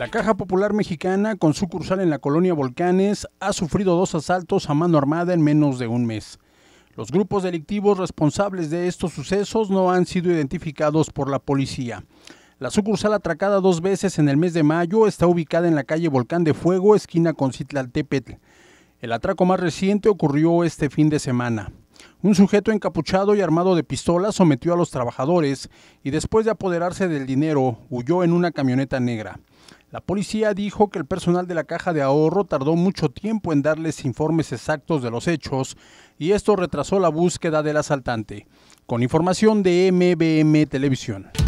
La Caja Popular Mexicana, con sucursal en la colonia Volcanes, ha sufrido dos asaltos a mano armada en menos de un mes. Los grupos delictivos responsables de estos sucesos no han sido identificados por la policía. La sucursal atracada dos veces en el mes de mayo está ubicada en la calle Volcán de Fuego, esquina con Citlaltépetl. El atraco más reciente ocurrió este fin de semana. Un sujeto encapuchado y armado de pistola sometió a los trabajadores y después de apoderarse del dinero huyó en una camioneta negra. La policía dijo que el personal de la caja de ahorro tardó mucho tiempo en darles informes exactos de los hechos y esto retrasó la búsqueda del asaltante. Con información de MBM Televisión.